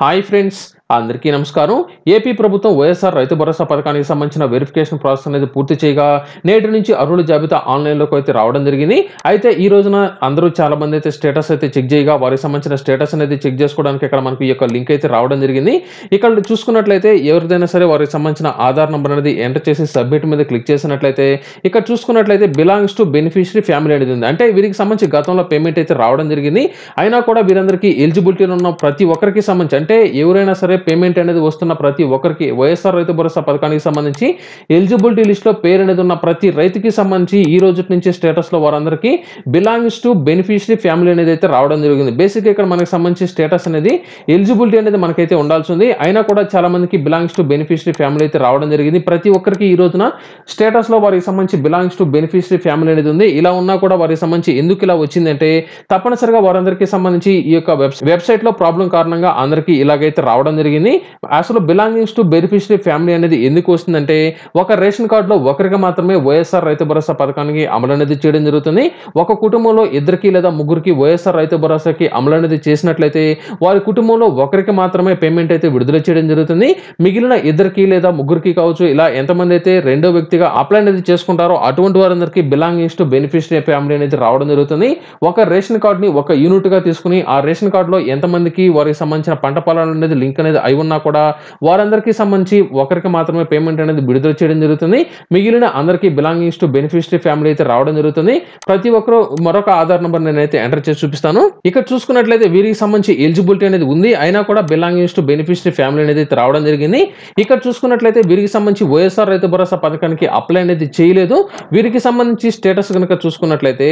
Hi friends, అందరికీ నమస్కారం AP ప్రభుత్వం వైఎస్ఆర్ రైతు భరోసా పథకానికి సంబంధించిన వెరిఫికేషన్ ప్రాసెస్ అనేది పూర్తి చేయగా నేటి నుంచి అరుణుల జాబితా ఆన్లైన్లోకి అయితే రావడం జరిగింది అయితే ఈ రోజున అందరూ చాలా మంది అయితే స్టేటస్ అయితే చెక్ చేయగా వారికి సంబంధించిన స్టేటస్ అనేది చెక్ చేసుకోవడానికి ఇక్కడ మనకు ఈ యొక్క లింక్ అయితే రావడం జరిగింది ఇక్కడ చూసుకున్నట్లయితే ఎవరిదైనా సరే వారికి సంబంధించిన ఆధార్ నెంబర్ అనేది ఎంటర్ చేసి సబ్మిట్ మీద క్లిక్ చేసినట్లయితే ఇక్కడ చూసుకున్నట్లయితే బిలాంగ్స్ టు బెనిఫిషరీ ఫ్యామిలీ అనేది ఉంది అంటే వీరికి సంబంధించి గతంలో పేమెంట్ అయితే రావడం జరిగింది అయినా కూడా వీరందరికీ ఎలిజిబిలిటీ ఉన్న ప్రతి ఒక్కరికి సంబంధించి అంటే ఎవరైనా సరే పేమెంట్ అనేది వస్తున్న ప్రతి ఒక్కరికి వైఎస్ఆర్ రైతు భరోసా పథకానికి సంబంధించి ఎలిజిబిలిటీ లిస్ట్లో పేరు అనేది ఉన్న ప్రతి రైతుకి సంబంధించి ఈ రోజు నుంచి స్టేటస్లో వారందరికీ బిలాంగ్స్ టు బెనిఫిషరీ ఫ్యామిలీ అనేది అయితే రావడం జరిగింది బేసిక్ ఇక్కడ మనకి సంబంధించి స్టేటస్ అనేది ఎలిజిబిలిటీ అనేది మనకైతే ఉండాల్సి ఉంది అయినా కూడా చాలా మందికి బిలాంగ్స్ టు బెనిఫిషరీ ఫ్యామిలీ అయితే రావడం జరిగింది ప్రతి ఒక్కరికి ఈ రోజున స్టేటస్లో వారికి సంబంధించి బిలాంగ్స్ టు బెనిఫిషరీ ఫ్యామిలీ అనేది ఉంది ఇలా ఉన్నా కూడా వారికి సంబంధించి ఎందుకు ఇలా వచ్చిందంటే తప్పనిసరిగా వారందరికీ సంబంధించి ఈ యొక్క వెబ్సైట్లో ప్రాబ్లం కారణంగా అందరికీ ఇలాగైతే రావడం జరిగింది జరిగింది అసలు బిలాంగింగ్స్ టు బెనిఫిషరీ ఫ్యామిలీ అనేది ఎందుకు వస్తుందంటే ఒక రేషన్ కార్డులో ఒకరికి మాత్రమే వైఎస్ఆర్ రైతు భరోసా పథకానికి అమలు అనేది చేయడం జరుగుతుంది ఒక కుటుంబంలో ఇద్దరికి లేదా ముగ్గురికి వైఎస్ఆర్ రైతు భరోసాకి అమలు అనేది చేసినట్లయితే వారి కుటుంబంలో ఒకరికి మాత్రమే పేమెంట్ అయితే విడుదల చేయడం జరుగుతుంది మిగిలిన ఇద్దరికి లేదా ముగ్గురికి కావచ్చు ఇలా ఎంతమంది అయితే రెండో వ్యక్తిగా అప్లై అనేది చేసుకుంటారో అటువంటి వారందరికీ బిలాంగింగ్స్ టు బెనిఫిషరీ ఫ్యామిలీ అనేది రావడం జరుగుతుంది ఒక రేషన్ కార్డుని ఒక యూనిట్గా తీసుకుని ఆ రేషన్ కార్డులో ఎంతమందికి వారికి సంబంధించిన పంట పొలాలు అనేది లింక్ అనేది అనేది అయి ఉన్నా కూడా వారందరికీ సంబంధించి ఒకరికి మాత్రమే పేమెంట్ అనేది విడుదల చేయడం జరుగుతుంది మిగిలిన అందరికీ బిలాంగింగ్స్ టు బెనిఫిషరీ ఫ్యామిలీ అయితే రావడం జరుగుతుంది ప్రతి ఒక్కరు మరొక ఆధార్ నెంబర్ నేనైతే ఎంటర్ చేసి చూపిస్తాను ఇక్కడ చూసుకున్నట్లయితే వీరికి సంబంధించి ఎలిజిబిలిటీ అనేది ఉంది అయినా కూడా బిలాంగింగ్స్ టు బెనిఫిషరీ ఫ్యామిలీ అనేది రావడం జరిగింది ఇక్కడ చూసుకున్నట్లయితే వీరికి సంబంధించి వైఎస్ఆర్ రైతు భరోసా పథకానికి అప్లై అనేది చేయలేదు వీరికి సంబంధించి స్టేటస్ కనుక చూసుకున్నట్లయితే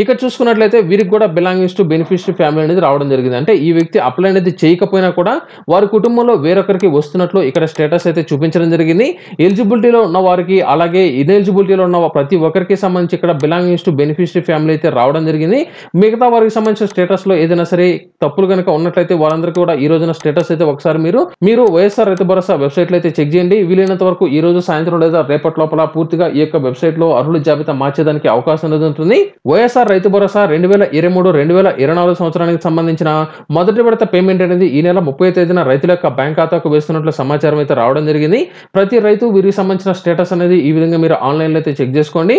ఇక్కడ చూసుకున్నట్లయితే వీరికి కూడా బిలాంగింగ్స్ టు బెనిఫిషియరీ ఫ్యామిలీ అనేది రావడం జరిగింది అంటే ఈ వ్యక్తి అప్లై అనేది చేయకపోయినా కూడా వారి కుటుంబంలో వేరొకరికి వస్తున్నట్లు ఇక్కడ స్టేటస్ అయితే చూపించడం జరిగింది ఎలిజిబిలిటీలో ఉన్న వారికి అలాగే ఇన్ఎలిజిబిలిటీలో ఉన్న ప్రతి ఒక్కరికి సంబంధించి ఇక్కడ బిలాంగింగ్స్ టు బెనిఫిషియరీ ఫ్యామిలీ అయితే రావడం జరిగింది మిగతా వారికి సంబంధించిన స్టేటస్లో ఏదైనా సరే తప్పులు కనుక ఉన్నట్లయితే వారందరికీ కూడా ఈ రోజున స్టేటస్ అయితే ఒకసారి మీరు మీరు వైఎస్ఆర్ రైతు భరోసా వెబ్సైట్లో అయితే చెక్ చేయండి వీలైనంత వరకు ఈ రోజు సాయంత్రం లేదా రేపటి లోపల పూర్తిగా ఈ యొక్క వెబ్సైట్లో అర్హుల జాబితా మార్చేదానికి అవకాశం ఉంటుంది వైఎస్ఆర్ ఎస్ఆర్ రైతు భరోసా రెండు వేల ఇరవై మూడు రెండు వేల ఇరవై నాలుగు సంవత్సరానికి సంబంధించిన మొదటి విడత పేమెంట్ అనేది ఈ నెల ముప్పై తేదీన రైతుల యొక్క బ్యాంక్ ఖాతాకు వేస్తున్నట్లు సమాచారం అయితే రావడం జరిగింది ప్రతి రైతు వీరికి సంబంధించిన స్టేటస్ అనేది ఈ విధంగా మీరు ఆన్లైన్లో అయితే చెక్ చేసుకోండి